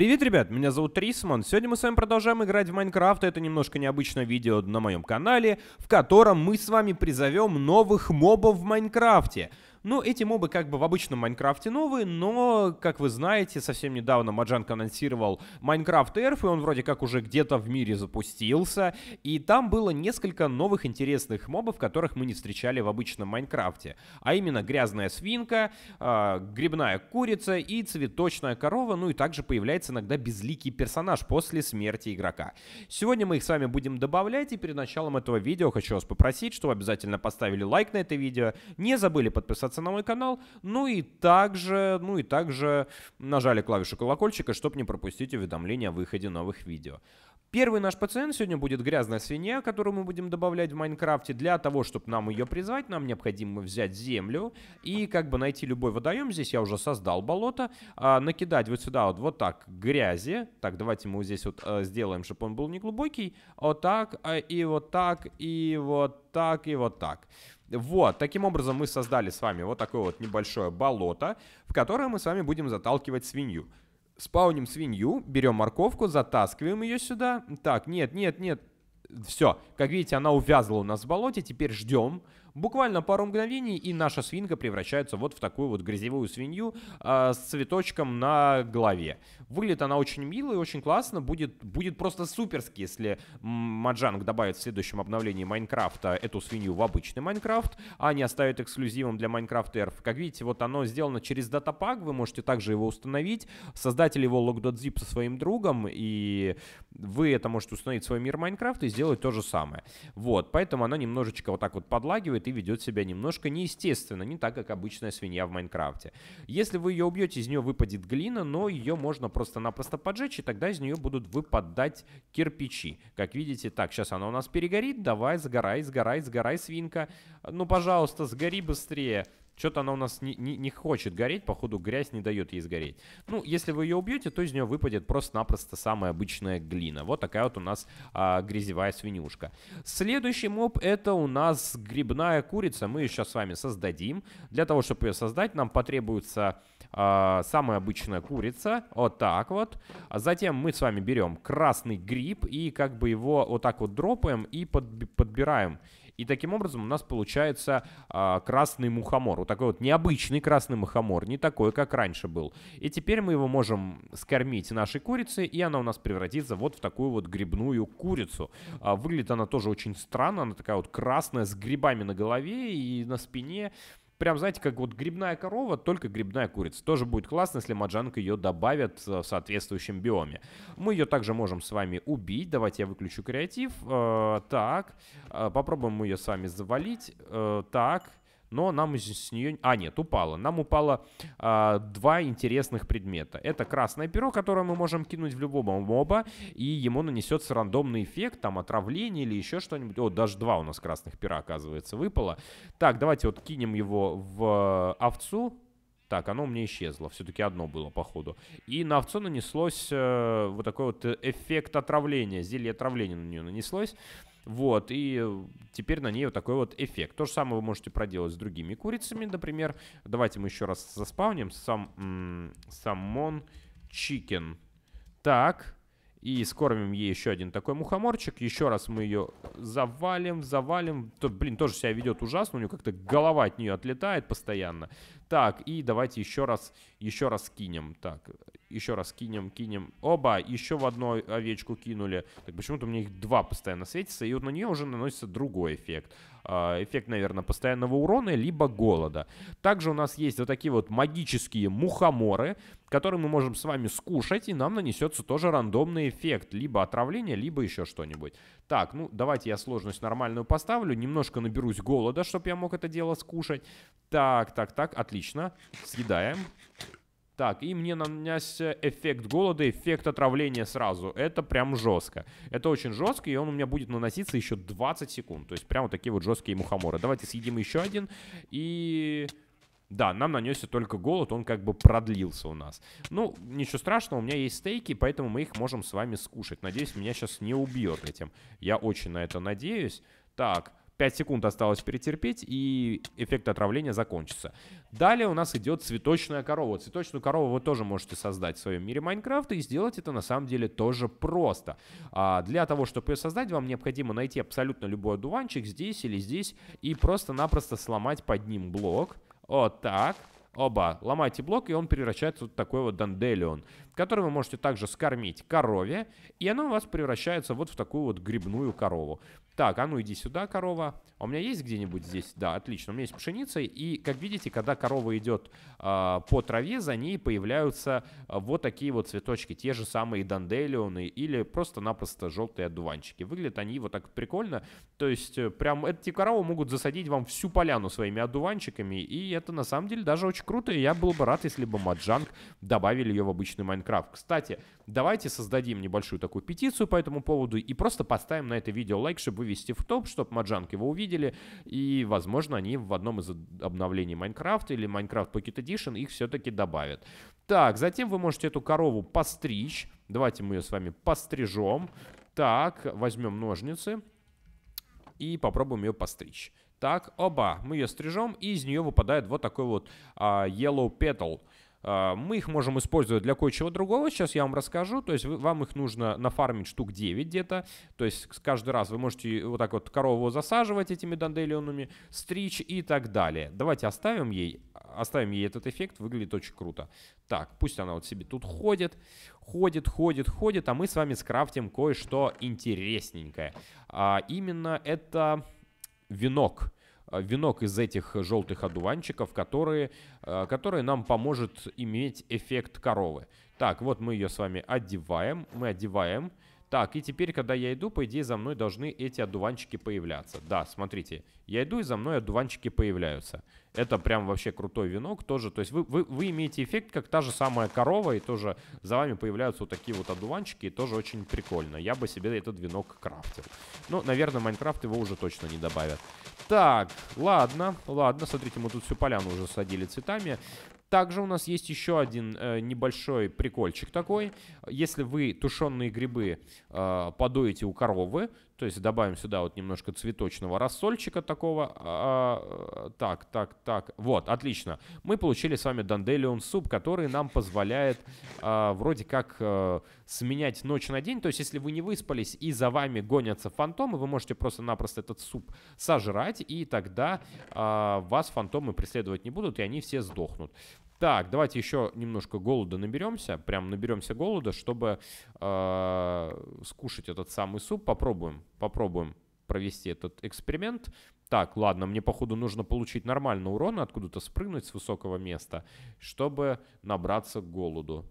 Привет, ребят, меня зовут Рисман. Сегодня мы с вами продолжаем играть в Майнкрафт. Это немножко необычное видео на моем канале, в котором мы с вами призовем новых мобов в Майнкрафте. Ну, эти мобы как бы в обычном Майнкрафте новые, но, как вы знаете, совсем недавно Маджанг анонсировал Майнкрафт Эрф, и он вроде как уже где-то в мире запустился, и там было несколько новых интересных мобов, которых мы не встречали в обычном Майнкрафте, а именно грязная свинка, э, грибная курица и цветочная корова, ну и также появляется иногда безликий персонаж после смерти игрока. Сегодня мы их с вами будем добавлять, и перед началом этого видео хочу вас попросить, чтобы обязательно поставили лайк на это видео, не забыли подписаться подписаться на мой канал, ну и также, ну и также нажали клавишу колокольчика, чтобы не пропустить уведомления о выходе новых видео. Первый наш пациент сегодня будет грязная свинья, которую мы будем добавлять в Майнкрафте. Для того, чтобы нам ее призвать, нам необходимо взять землю и как бы найти любой водоем. Здесь я уже создал болото. А, накидать вот сюда вот, вот так грязи. Так, давайте мы здесь вот а, сделаем, чтобы он был не глубокий. Вот так, а, и вот так, и вот так, и вот так. Вот, таким образом мы создали с вами вот такое вот небольшое болото, в которое мы с вами будем заталкивать свинью спауним свинью, берем морковку, затаскиваем ее сюда. Так, нет, нет, нет. Все, как видите, она увязла у нас в болоте, теперь ждем. Буквально пару мгновений, и наша свинка превращается вот в такую вот грязевую свинью э, с цветочком на голове. Выглядит она очень мило и очень классно. Будет, будет просто суперски, если Маджанг добавит в следующем обновлении Майнкрафта эту свинью в обычный Майнкрафт, а не оставит эксклюзивом для Майнкрафт Earth. Как видите, вот оно сделано через датапак, вы можете также его установить. Создатель его log.zip со своим другом, и вы это можете установить в свой мир Майнкрафта и сделать то же самое. Вот, поэтому она немножечко вот так вот подлагивает, выигрывает и ведет себя немножко неестественно, не так, как обычная свинья в Майнкрафте. Если вы ее убьете, из нее выпадет глина, но ее можно просто-напросто поджечь, и тогда из нее будут выпадать кирпичи. Как видите, так, сейчас она у нас перегорит, давай, сгорай, сгорай, сгорай, свинка. Ну, пожалуйста, сгори быстрее. Что-то она у нас не, не, не хочет гореть, походу грязь не дает ей сгореть. Ну, если вы ее убьете, то из нее выпадет просто-напросто самая обычная глина. Вот такая вот у нас а, грязевая свинюшка. Следующий моб это у нас грибная курица. Мы ее сейчас с вами создадим. Для того, чтобы ее создать, нам потребуется а, самая обычная курица. Вот так вот. А затем мы с вами берем красный гриб и как бы его вот так вот дропаем и под, подбираем и таким образом у нас получается а, красный мухомор. Вот такой вот необычный красный мухомор, не такой, как раньше был. И теперь мы его можем скормить нашей курице, и она у нас превратится вот в такую вот грибную курицу. А, выглядит она тоже очень странно, она такая вот красная, с грибами на голове и на спине прям, знаете, как вот грибная корова, только грибная курица. Тоже будет классно, если Маджанка ее добавят в соответствующем биоме. Мы ее также можем с вами убить. Давайте я выключу креатив. Э, так, э, попробуем мы ее с вами завалить. Э, так, но нам из с нее... А, нет, упало. Нам упало а, два интересных предмета. Это красное перо, которое мы можем кинуть в любого моба, и ему нанесется рандомный эффект, там, отравление или еще что-нибудь. О, даже два у нас красных пера, оказывается, выпало. Так, давайте вот кинем его в э, овцу. Так, оно у меня исчезло. Все-таки одно было, походу. И на овцу нанеслось э, вот такой вот эффект отравления. Зелье отравления на нее нанеслось. Вот, и теперь на ней вот такой вот эффект. То же самое вы можете проделать с другими курицами, например. Давайте мы еще раз заспавним. Сам, саммон чикен. Так, и скормим ей еще один такой мухоморчик. Еще раз мы ее завалим, завалим. То, блин, тоже себя ведет ужасно. У нее как-то голова от нее отлетает постоянно. Так, и давайте еще раз, еще раз кинем. Так, еще раз кинем, кинем. Оба, еще в одну овечку кинули. Так почему-то у меня их два постоянно светятся и вот на нее уже наносится другой эффект. А, эффект, наверное, постоянного урона, либо голода. Также у нас есть вот такие вот магические мухоморы, которые мы можем с вами скушать, и нам нанесется тоже рандомный эффект. Либо отравление, либо еще что-нибудь. Так, ну давайте я сложность нормальную поставлю, немножко наберусь голода, чтобы я мог это дело скушать. Так, так, так, отлично. Съедаем. Так, и мне нанесся эффект голода, эффект отравления сразу. Это прям жестко. Это очень жестко, и он у меня будет наноситься еще 20 секунд. То есть прям вот такие вот жесткие мухоморы. Давайте съедим еще один. И... Да, нам нанесся только голод, он как бы продлился у нас. Ну, ничего страшного, у меня есть стейки, поэтому мы их можем с вами скушать. Надеюсь, меня сейчас не убьет этим. Я очень на это надеюсь. Так, 5 секунд осталось перетерпеть, и эффект отравления закончится. Далее у нас идет цветочная корова. Цветочную корову вы тоже можете создать в своем мире Майнкрафта, и сделать это на самом деле тоже просто. А для того, чтобы ее создать, вам необходимо найти абсолютно любой одуванчик здесь или здесь, и просто-напросто сломать под ним блок. Вот так. Оба, ломайте блок, и он превращается в вот такой вот данделион, который вы можете также скормить корове, и она у вас превращается вот в такую вот грибную корову. Так, а ну иди сюда, корова. А у меня есть где-нибудь здесь? Да, отлично. У меня есть пшеница. И, как видите, когда корова идет э, по траве, за ней появляются а, вот такие вот цветочки. Те же самые данделионы или просто-напросто желтые одуванчики. Выглядят они вот так прикольно. То есть, э, прям эти коровы могут засадить вам всю поляну своими одуванчиками. И это, на самом деле, даже очень круто. И я был бы рад, если бы Маджанг добавили ее в обычный Майнкрафт. Кстати, давайте создадим небольшую такую петицию по этому поводу и просто поставим на это видео лайк, чтобы вы вывести в топ, чтобы Маджанг его увидели, и, возможно, они в одном из обновлений Minecraft или Minecraft Pocket Edition их все-таки добавят. Так, затем вы можете эту корову постричь. Давайте мы ее с вами пострижем. Так, возьмем ножницы и попробуем ее постричь. Так, оба, мы ее стрижем, и из нее выпадает вот такой вот а, yellow petal. А, мы их можем использовать для кое-чего другого, сейчас я вам расскажу. То есть вам их нужно нафармить штук 9 где-то. То есть каждый раз вы можете вот так вот корову засаживать этими данделионами, стричь и так далее. Давайте оставим ей, оставим ей этот эффект, выглядит очень круто. Так, пусть она вот себе тут ходит, ходит, ходит, ходит, а мы с вами скрафтим кое-что интересненькое. А именно это венок. Э, венок из этих желтых одуванчиков, которые, э, которые нам поможет иметь эффект коровы. Так, вот мы ее с вами одеваем, мы одеваем. Так, и теперь, когда я иду, по идее, за мной должны эти одуванчики появляться. Да, смотрите, я иду, и за мной одуванчики появляются. Это прям вообще крутой венок тоже. То есть вы, вы, вы имеете эффект, как та же самая корова, и тоже за вами появляются вот такие вот одуванчики, и тоже очень прикольно. Я бы себе этот венок крафтил. Ну, наверное, Майнкрафт его уже точно не добавят. Так, ладно, ладно, смотрите, мы тут всю поляну уже садили цветами. Также у нас есть еще один э, небольшой прикольчик такой. Если вы тушеные грибы э, подоете у коровы, то есть добавим сюда вот немножко цветочного рассольчика такого. А, а так, так, так. Вот, отлично. Мы получили с вами данделион суп, который нам позволяет а, вроде как а, сменять ночь на день. То есть если вы не выспались и за вами гонятся фантомы, вы можете просто-напросто этот суп сожрать, и тогда а, вас фантомы преследовать не будут, и они все сдохнут. Так, давайте еще немножко голода наберемся, прям наберемся голода, чтобы э, скушать этот самый суп. Попробуем, попробуем провести этот эксперимент. Так, ладно, мне походу нужно получить нормально урона, откуда-то спрыгнуть с высокого места, чтобы набраться голоду.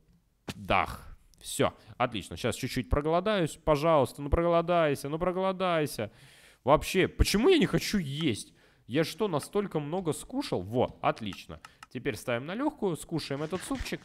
Дах. Все, отлично. Сейчас чуть-чуть проголодаюсь, пожалуйста, ну проголодайся, ну проголодайся. Вообще, почему я не хочу есть? Я что, настолько много скушал? Во, отлично. Теперь ставим на легкую, скушаем этот супчик.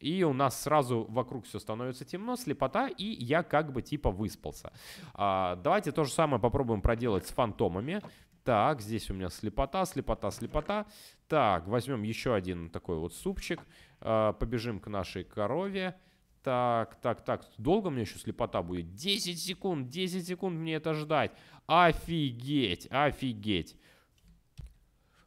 И у нас сразу вокруг все становится темно, слепота, и я как бы типа выспался. А, давайте то же самое попробуем проделать с фантомами. Так, здесь у меня слепота, слепота, слепота. Так, возьмем еще один такой вот супчик. А, побежим к нашей корове. Так, так, так, долго мне еще слепота будет? 10 секунд, 10 секунд мне это ждать. Офигеть, офигеть.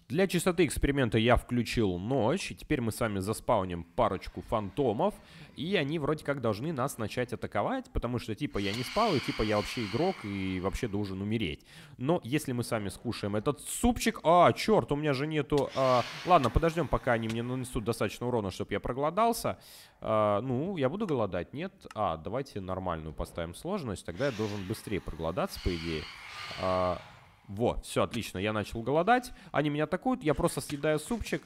Для чистоты эксперимента я включил ночь, теперь мы с вами заспауним парочку фантомов, и они вроде как должны нас начать атаковать, потому что типа я не спал, и типа я вообще игрок, и вообще должен умереть. Но если мы с вами скушаем этот супчик... А, черт, у меня же нету... А... Ладно, подождем, пока они мне нанесут достаточно урона, чтобы я проголодался. А, ну, я буду голодать, нет? А, давайте нормальную поставим сложность, тогда я должен быстрее проголодаться, по идее. А... Вот, все, отлично, я начал голодать, они меня атакуют, я просто съедаю супчик,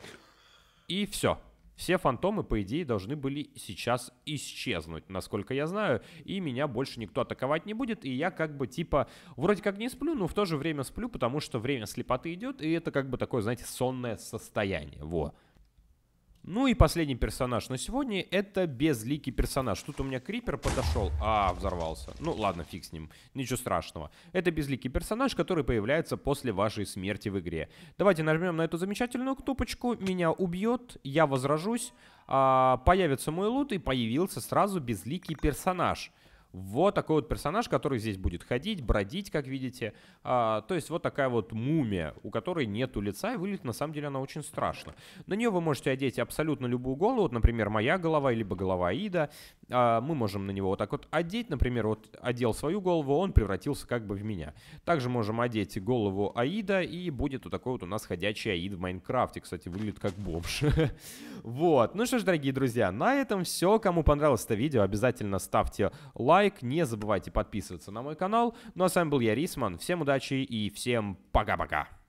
и все. Все фантомы, по идее, должны были сейчас исчезнуть, насколько я знаю, и меня больше никто атаковать не будет, и я как бы типа вроде как не сплю, но в то же время сплю, потому что время слепоты идет, и это как бы такое, знаете, сонное состояние, вот. Ну и последний персонаж на сегодня это безликий персонаж. Тут у меня крипер подошел, а взорвался. Ну ладно, фиг с ним, ничего страшного. Это безликий персонаж, который появляется после вашей смерти в игре. Давайте нажмем на эту замечательную кнопочку, меня убьет, я возражусь, а, появится мой лут и появился сразу безликий персонаж. Вот такой вот персонаж, который здесь будет ходить, бродить, как видите. А, то есть вот такая вот мумия, у которой нету лица, и выглядит на самом деле она очень страшно. На нее вы можете одеть абсолютно любую голову, вот, например, моя голова, либо голова Аида. А, мы можем на него вот так вот одеть, например, вот одел свою голову, он превратился как бы в меня. Также можем одеть голову Аида, и будет вот такой вот у нас ходячий Аид в Майнкрафте. Кстати, выглядит как бомж. Вот. Ну что ж, дорогие друзья, на этом все. Кому понравилось это видео, обязательно ставьте лайк, не забывайте подписываться на мой канал. Ну а с вами был я, Рисман. Всем удачи и всем пока-пока.